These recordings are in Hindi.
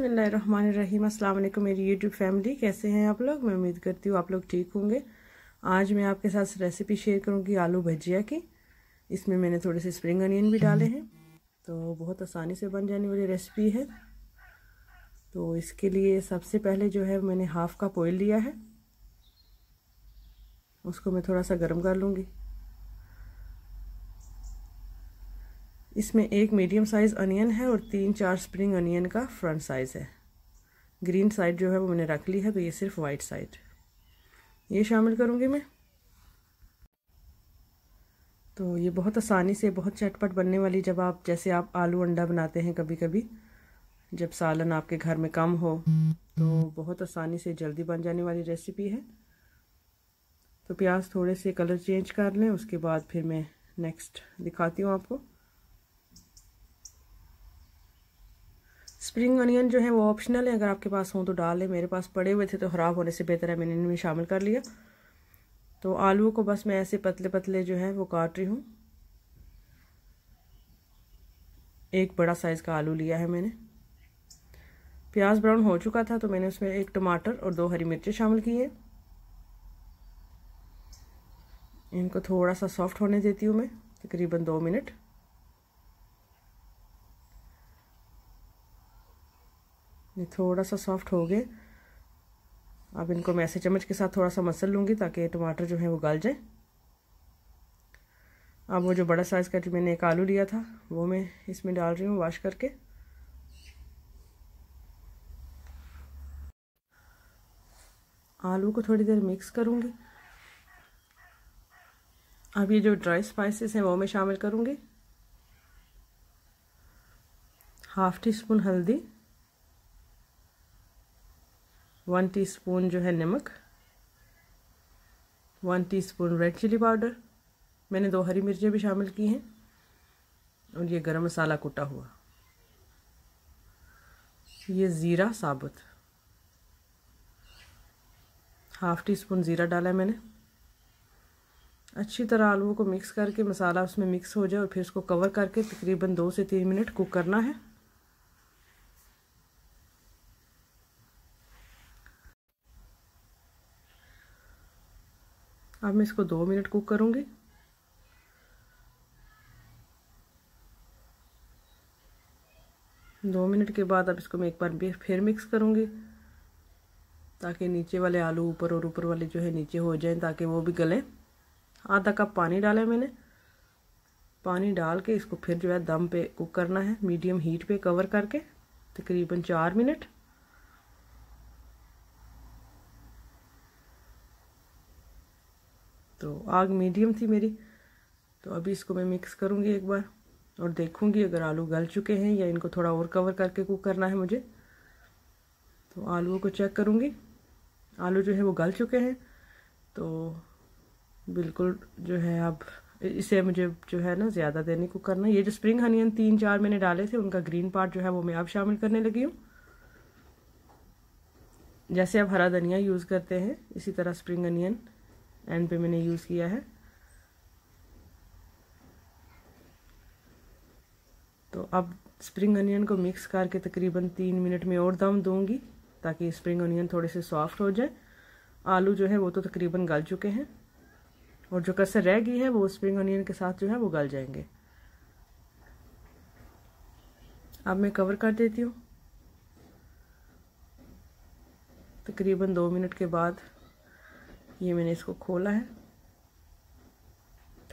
बसमीम असल मेरी यूट्यूब फैमिली कैसे हैं आप लोग मैं उम्मीद करती हूँ आप लोग ठीक होंगे आज मैं आपके साथ रेसिपी शेयर करूँगी आलू भजिया की इसमें मैंने थोड़े से स्प्रिंग अनियन भी डाले हैं तो बहुत आसानी से बन जाने वाली रेसिपी है तो इसके लिए सबसे पहले जो है मैंने हाफ़ कप ऑयल लिया है उसको मैं थोड़ा सा गर्म कर लूँगी इसमें एक मीडियम साइज़ अनियन है और तीन चार स्प्रिंग अनियन का फ्रंट साइज़ है ग्रीन साइड जो है वो मैंने रख ली है तो ये सिर्फ वाइट साइड ये शामिल करूँगी मैं तो ये बहुत आसानी से बहुत चटपट बनने वाली जब आप जैसे आप आलू अंडा बनाते हैं कभी कभी जब सालन आपके घर में कम हो तो बहुत आसानी से जल्दी बन जाने वाली रेसिपी है तो प्याज थोड़े से कलर चेंज कर लें उसके बाद फिर मैं नेक्स्ट दिखाती हूँ आपको स्प्रिंग अनियन जो है वो ऑप्शनल है अगर आपके पास हों तो डाल लें मेरे पास पड़े हुए थे तो ख़राब होने से बेहतर है मैंने इनमें शामिल कर लिया तो आलू को बस मैं ऐसे पतले पतले जो है वो काट रही हूँ एक बड़ा साइज़ का आलू लिया है मैंने प्याज ब्राउन हो चुका था तो मैंने उसमें एक टमाटर और दो हरी मिर्चें शामिल किए इनको थोड़ा सा सॉफ्ट होने देती हूँ मैं तकरीबन दो मिनट ये थोड़ा सा सॉफ्ट हो गए अब इनको मैं ऐसे चम्मच के साथ थोड़ा सा मसल लूँगी ताकि टमाटर जो है वो गल जाए अब वो जो बड़ा साइज़ का जो मैंने एक आलू लिया था वो मैं इसमें डाल रही हूँ वाश करके आलू को थोड़ी देर मिक्स करूँगी अब ये जो ड्राई स्पाइसेस हैं वो मैं शामिल करूँगी हाफ़ टी स्पून हल्दी वन टीस्पून जो है नमक one teaspoon red chilli powder मैंने दो हरी मिर्चें भी शामिल की हैं और ये गरम मसाला कुटा हुआ ये ज़ीरा साबुत हाफ़ टी स्पून ज़ीरा डाला है मैंने अच्छी तरह आलू को मिक्स करके मसाला उसमें मिक्स हो जाए और फिर उसको कवर करके तकरीबन दो से तीन मिनट कुक करना है अब मैं इसको दो मिनट कुक करूँगी दो मिनट के बाद अब इसको मैं एक बार फिर मिक्स करूँगी ताकि नीचे वाले आलू ऊपर और ऊपर वाले जो है नीचे हो जाएं ताकि वो भी गलें आधा कप पानी डाला मैंने पानी डाल के इसको फिर जो है दम पे कुक करना है मीडियम हीट पे कवर करके तकरीबन चार मिनट तो आग मीडियम थी मेरी तो अभी इसको मैं मिक्स करूँगी एक बार और देखूँगी अगर आलू गल चुके हैं या इनको थोड़ा और कवर करके कुक करना है मुझे तो आलूओं को चेक करूँगी आलू जो है वो गल चुके हैं तो बिल्कुल जो है अब इसे मुझे जो है ना ज़्यादा देर नहीं कुक करना ये जो स्प्रिंग हनियन तीन चार मैंने डाले थे उनका ग्रीन पार्ट जो है वो मैं अब शामिल करने लगी हूँ जैसे आप हरा धनिया यूज़ करते हैं इसी तरह स्प्रिंग अनियन एंड पे मैंने यूज़ किया है तो अब स्प्रिंग अनियन को मिक्स करके तकरीबन तीन मिनट में और दम दूंगी ताकि स्प्रिंग अनियन थोड़े से सॉफ्ट हो जाए आलू जो है वो तो तकरीबन गल चुके हैं और जो कसर रह गई है वो स्प्रिंग अनियन के साथ जो है वो गल जाएंगे अब मैं कवर कर देती हूँ तकरीबन दो मिनट के बाद ये मैंने इसको खोला है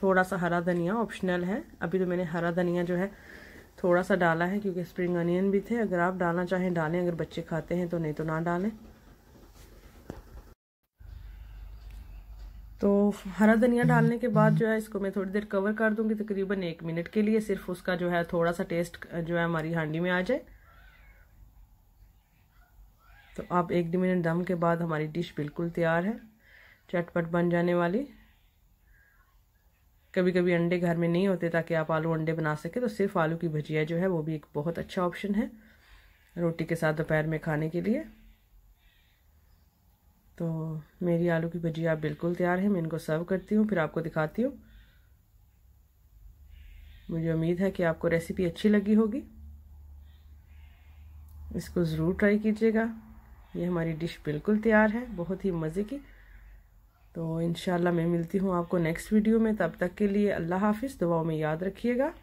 थोड़ा सा हरा धनिया ऑप्शनल है अभी तो मैंने हरा धनिया जो है थोड़ा सा डाला है क्योंकि स्प्रिंग अनियन भी थे अगर आप डालना चाहें डालें अगर बच्चे खाते हैं तो नहीं तो ना डालें तो हरा धनिया डालने के बाद जो है इसको मैं थोड़ी देर कवर कर दूंगी तकरीबन एक मिनट के लिए सिर्फ उसका जो है थोड़ा सा टेस्ट जो है हमारी हांडी में आ जाए तो आप एक मिनट दम के बाद हमारी डिश बिल्कुल तैयार है चटपट बन जाने वाली कभी कभी अंडे घर में नहीं होते ताकि आप आलू अंडे बना सके तो सिर्फ आलू की भजिया जो है वो भी एक बहुत अच्छा ऑप्शन है रोटी के साथ दोपहर में खाने के लिए तो मेरी आलू की भजिया बिल्कुल तैयार है मैं इनको सर्व करती हूँ फिर आपको दिखाती हूँ मुझे उम्मीद है कि आपको रेसिपी अच्छी लगी होगी इसको ज़रूर ट्राई कीजिएगा ये हमारी डिश बिल्कुल तैयार है बहुत ही मज़े की तो इनशाला मैं मिलती हूँ आपको नेक्स्ट वीडियो में तब तक के लिए अल्लाह हाफिज़ दुआओं में याद रखिएगा